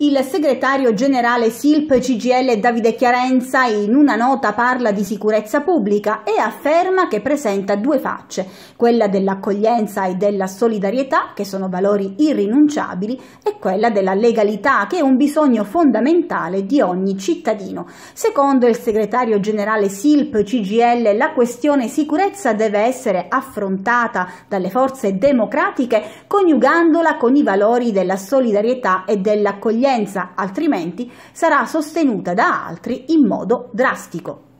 Il segretario generale SILP CGL Davide Chiarenza in una nota parla di sicurezza pubblica e afferma che presenta due facce, quella dell'accoglienza e della solidarietà, che sono valori irrinunciabili, e quella della legalità, che è un bisogno fondamentale di ogni cittadino. Secondo il segretario generale SILP CGL la questione sicurezza deve essere affrontata dalle forze democratiche coniugandola con i valori della solidarietà e dell'accoglienza l'accoglienza altrimenti sarà sostenuta da altri in modo drastico.